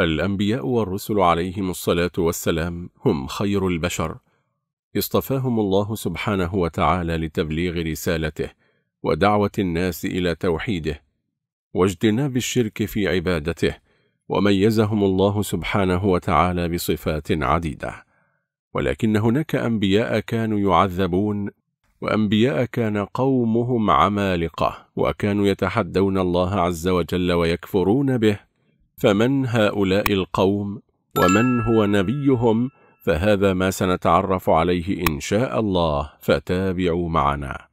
الأنبياء والرسل عليهم الصلاة والسلام هم خير البشر اصطفاهم الله سبحانه وتعالى لتبليغ رسالته ودعوة الناس إلى توحيده واجتناب الشرك في عبادته وميزهم الله سبحانه وتعالى بصفات عديدة ولكن هناك أنبياء كانوا يعذبون وأنبياء كان قومهم عمالقة وكانوا يتحدون الله عز وجل ويكفرون به فمن هؤلاء القوم ومن هو نبيهم فهذا ما سنتعرف عليه إن شاء الله فتابعوا معنا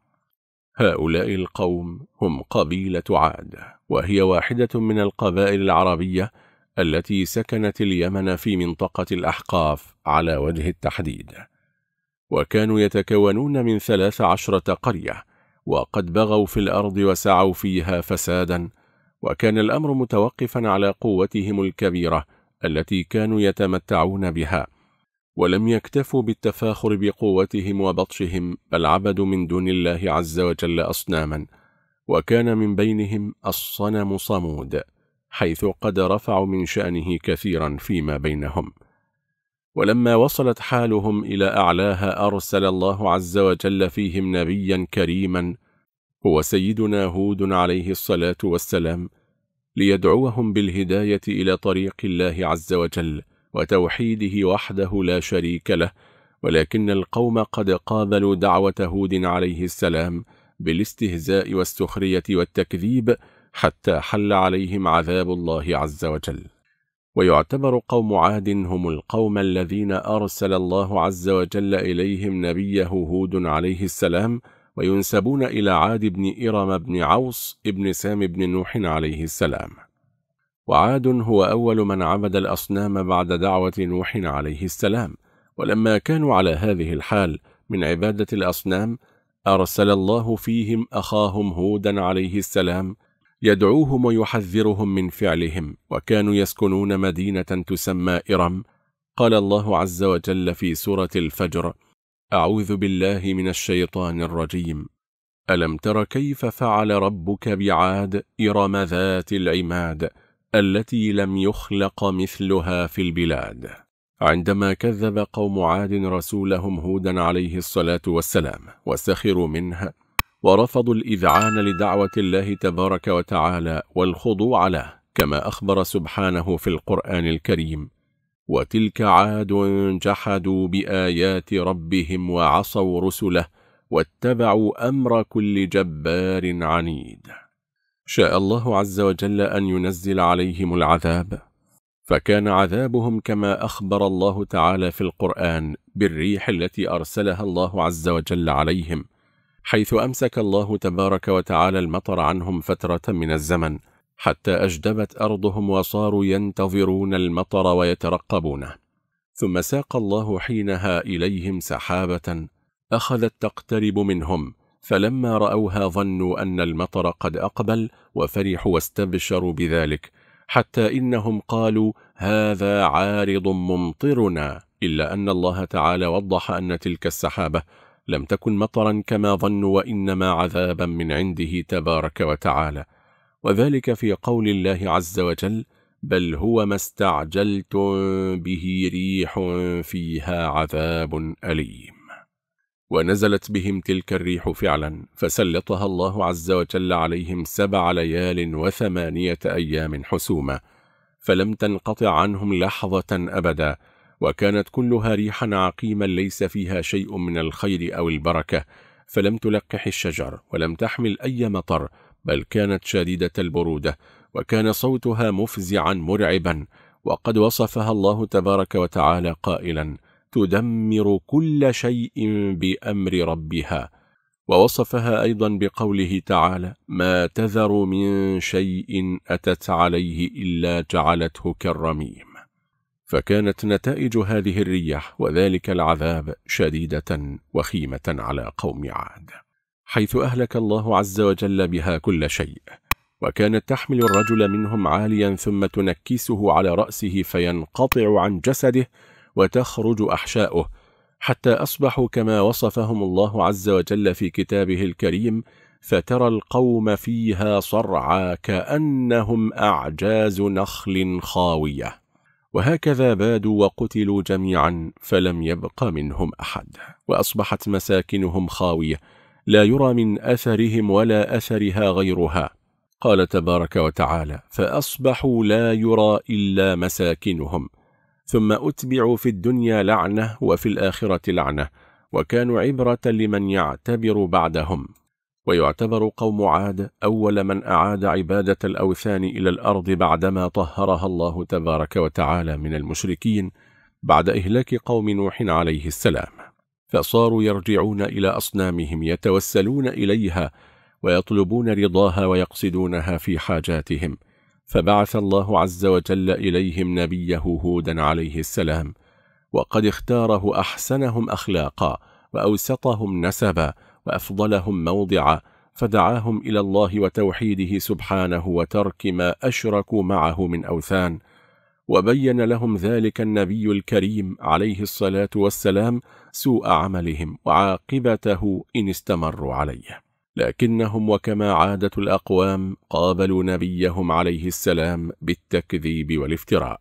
هؤلاء القوم هم قبيلة عاد وهي واحدة من القبائل العربية التي سكنت اليمن في منطقة الأحقاف على وجه التحديد وكانوا يتكونون من ثلاث عشرة قرية وقد بغوا في الأرض وسعوا فيها فسادا وكان الأمر متوقفا على قوتهم الكبيرة التي كانوا يتمتعون بها ولم يكتفوا بالتفاخر بقوتهم وبطشهم بل عبدوا من دون الله عز وجل أصناما وكان من بينهم الصنم صمود حيث قد رفعوا من شأنه كثيرا فيما بينهم ولما وصلت حالهم إلى أعلاها أرسل الله عز وجل فيهم نبيا كريما هو سيدنا هود عليه الصلاة والسلام ليدعوهم بالهداية إلى طريق الله عز وجل وتوحيده وحده لا شريك له ولكن القوم قد قابلوا دعوة هود عليه السلام بالاستهزاء والسخرية والتكذيب حتى حل عليهم عذاب الله عز وجل ويعتبر قوم عاد هم القوم الذين أرسل الله عز وجل إليهم نبيه هود عليه السلام وينسبون إلى عاد بن إرم بن عوص ابن سام بن نوح عليه السلام وعاد هو أول من عبد الأصنام بعد دعوة نوح عليه السلام ولما كانوا على هذه الحال من عبادة الأصنام أرسل الله فيهم أخاهم هودا عليه السلام يدعوهم ويحذرهم من فعلهم وكانوا يسكنون مدينة تسمى إرم قال الله عز وجل في سورة الفجر أعوذ بالله من الشيطان الرجيم ألم تر كيف فعل ربك بعاد إرم ذات العماد التي لم يخلق مثلها في البلاد عندما كذب قوم عاد رسولهم هودا عليه الصلاة والسلام وسخروا منها ورفضوا الإذعان لدعوة الله تبارك وتعالى والخضوع له كما أخبر سبحانه في القرآن الكريم وتلك عاد جحدوا بآيات ربهم وعصوا رسله واتبعوا أمر كل جبار عنيد شاء الله عز وجل أن ينزل عليهم العذاب فكان عذابهم كما أخبر الله تعالى في القرآن بالريح التي أرسلها الله عز وجل عليهم حيث أمسك الله تبارك وتعالى المطر عنهم فترة من الزمن حتى أجدبت أرضهم وصاروا ينتظرون المطر ويترقبونه ثم ساق الله حينها إليهم سحابة أخذت تقترب منهم فلما رأوها ظنوا أن المطر قد أقبل وفرحوا واستبشروا بذلك حتى إنهم قالوا هذا عارض ممطرنا إلا أن الله تعالى وضح أن تلك السحابة لم تكن مطرا كما ظنوا وإنما عذابا من عنده تبارك وتعالى وذلك في قول الله عز وجل بل هو ما استعجلتم به ريح فيها عذاب أليم ونزلت بهم تلك الريح فعلا فسلطها الله عز وجل عليهم سبع ليال وثمانية أيام حسومة فلم تنقطع عنهم لحظة أبدا وكانت كلها ريحا عقيما ليس فيها شيء من الخير أو البركة فلم تلقح الشجر ولم تحمل أي مطر بل كانت شديدة البرودة وكان صوتها مفزعا مرعبا وقد وصفها الله تبارك وتعالى قائلا تدمر كل شيء بأمر ربها ووصفها أيضا بقوله تعالى ما تذر من شيء أتت عليه إلا جعلته كالرميم فكانت نتائج هذه الرياح وذلك العذاب شديدة وخيمة على قوم عاد حيث أهلك الله عز وجل بها كل شيء وكانت تحمل الرجل منهم عاليا ثم تنكسه على رأسه فينقطع عن جسده وتخرج أحشاؤه حتى أصبحوا كما وصفهم الله عز وجل في كتابه الكريم فترى القوم فيها صرعى كأنهم أعجاز نخل خاوية وهكذا بادوا وقتلوا جميعا فلم يبق منهم أحد وأصبحت مساكنهم خاوية لا يرى من أثرهم ولا أثرها غيرها قال تبارك وتعالى فأصبحوا لا يرى إلا مساكنهم ثم أتبعوا في الدنيا لعنة وفي الآخرة لعنة وكانوا عبرة لمن يعتبر بعدهم ويعتبر قوم عاد أول من أعاد عبادة الأوثان إلى الأرض بعدما طهرها الله تبارك وتعالى من المشركين بعد إهلاك قوم نوح عليه السلام فصاروا يرجعون إلى أصنامهم يتوسلون إليها ويطلبون رضاها ويقصدونها في حاجاتهم فبعث الله عز وجل إليهم نبيه هودا عليه السلام وقد اختاره أحسنهم أخلاقا وأوسطهم نسبا وأفضلهم موضعا فدعاهم إلى الله وتوحيده سبحانه وترك ما أشركوا معه من أوثان وبين لهم ذلك النبي الكريم عليه الصلاة والسلام سوء عملهم وعاقبته إن استمروا عليه لكنهم وكما عادة الأقوام قابلوا نبيهم عليه السلام بالتكذيب والافتراء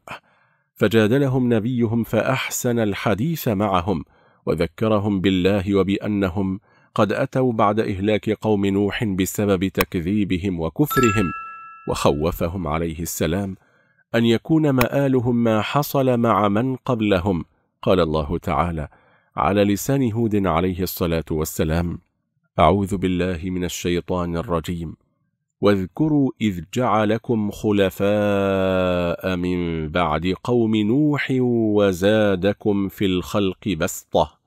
فجادلهم نبيهم فأحسن الحديث معهم وذكرهم بالله وبأنهم قد أتوا بعد إهلاك قوم نوح بسبب تكذيبهم وكفرهم وخوفهم عليه السلام أن يكون مآلهم ما حصل مع من قبلهم قال الله تعالى على لسان هود عليه الصلاة والسلام أعوذ بالله من الشيطان الرجيم واذكروا إذ جعلكم خلفاء من بعد قوم نوح وزادكم في الخلق بسطة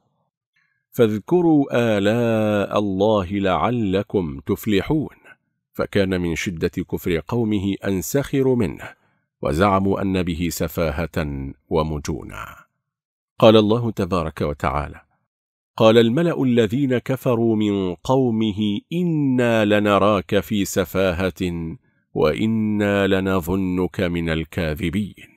فاذكروا آلاء الله لعلكم تفلحون فكان من شدة كفر قومه أن سخروا منه وزعموا أن به سفاهة ومجونا قال الله تبارك وتعالى قال الملأ الذين كفروا من قومه إنا لنراك في سفاهة وإنا لنظنك من الكاذبين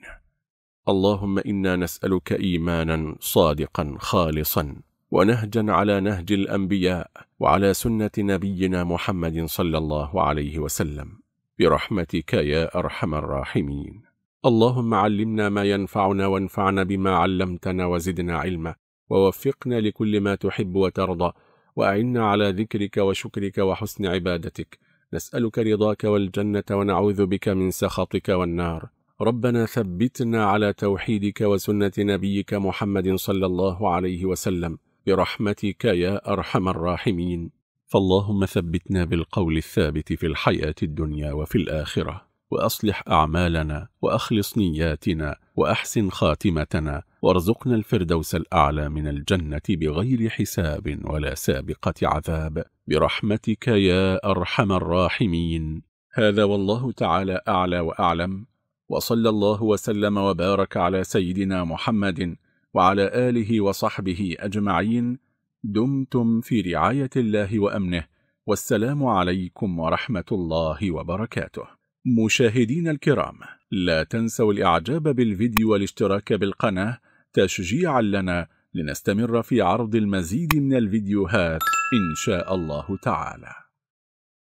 اللهم إنا نسألك إيمانا صادقا خالصا ونهجا على نهج الأنبياء وعلى سنة نبينا محمد صلى الله عليه وسلم برحمتك يا أرحم الراحمين اللهم علمنا ما ينفعنا وانفعنا بما علمتنا وزدنا علما ووفقنا لكل ما تحب وترضى وأعنا على ذكرك وشكرك وحسن عبادتك نسألك رضاك والجنة ونعوذ بك من سخطك والنار ربنا ثبتنا على توحيدك وسنة نبيك محمد صلى الله عليه وسلم برحمتك يا أرحم الراحمين فاللهم ثبتنا بالقول الثابت في الحياة الدنيا وفي الآخرة وأصلح أعمالنا وأخلص نياتنا وأحسن خاتمتنا وارزقنا الفردوس الأعلى من الجنة بغير حساب ولا سابقة عذاب برحمتك يا أرحم الراحمين هذا والله تعالى أعلى وأعلم وصلى الله وسلم وبارك على سيدنا محمد وعلى آله وصحبه أجمعين دمتم في رعاية الله وأمنه والسلام عليكم ورحمة الله وبركاته مشاهدين الكرام لا تنسوا الإعجاب بالفيديو والاشتراك بالقناة تشجيعا لنا لنستمر في عرض المزيد من الفيديوهات إن شاء الله تعالى